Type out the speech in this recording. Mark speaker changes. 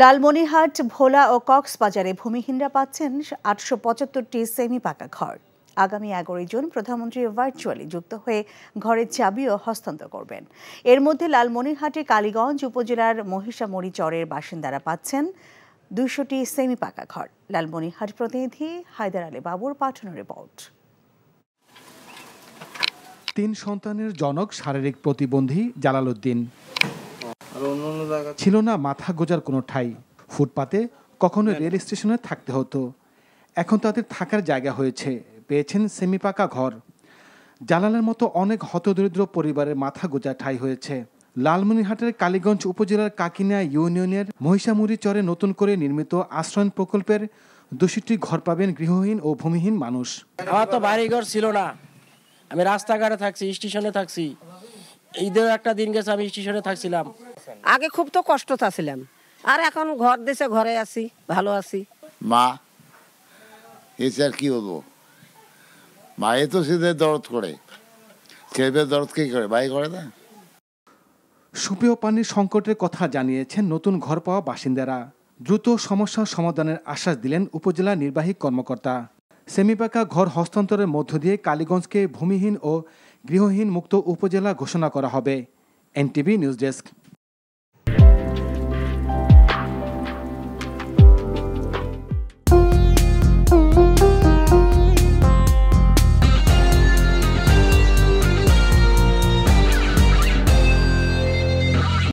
Speaker 1: লালমনিরহাট ভোলা ও কক্সবাজারে ভূমিহীনরা পাচ্ছেন আটশো পঁচাত্তরটি সেমি পাকা ঘর আগামী এগারোই জুন প্রধানমন্ত্রী ভার্চুয়ালি যুক্ত হয়ে ঘরের চাবিও হস্তান্তর করবেন এর মধ্যে লালমনিরহাটে কালীগঞ্জ উপজেলার মহিষামরি চরের বাসিন্দারা পাচ্ছেন দুশোটি সেমি পাকা ঘর লালমনিরহাট প্রতিনিধি হায়দার আলী বাবুর পাঠানো রিপোর্ট
Speaker 2: তিন সন্তানের জনক শারীরিক প্রতিবন্ধী জালালউদ্দিন ছিল না মাথা গোজার কোনো ঠাই ফুটপাতে কখনো হ্যাঁ। রেল স্টেশনে থাকতে হতো এখন তাদের থাকার জায়গা হয়েছে পেয়েছেন সেমিপাকা ঘর জালালের মতো অনেক হতদরিদ্র পরিবারের মাথা গোজা ঠাই হয়েছে লালমনিরহাটের কালীগঞ্জ উপজেলার কাকিনা ইউনিয়নের মহিষামুড়ি চরে নতুন করে নির্মিত আশ্রয় প্রকল্পের দুশোটি ঘর পাবেন গৃহহীন ও ভূমিহীন মানুষ
Speaker 3: আমার তো বাড়ি ঘর ছিল না আমি রাস্তাঘাটে থাকছি স্টেশনে থাকছি ঈদের একটা দিন গেছে আমি স্টেশনে থাকছিলাম আগে খুব তো কষ্ট ছিলাম আর
Speaker 1: এখন ঘর দেশে ঘরে আছি ভালো আছি
Speaker 3: মা এসে আর কি বলবো মায়ে তো সেদের দরদ করে ছেলেদের দরদ কি করে ভাই করে না
Speaker 2: সুপেয় পানির সংকটের কথা জানিয়েছেন নতুন ঘর পাওয়া বাসিন্দারা দ্রুত সমস্যা সমাধানের আশ্বাস দিলেন উপজেলা নির্বাহী কর্মকর্তা সেমিপাকা ঘর হস্তান্তরের মধ্য দিয়ে কালীগঞ্জকে ভূমিহীন ও গৃহহীন মুক্ত উপজেলা ঘোষণা করা হবে এনটিভি নিউজ ডেস্ক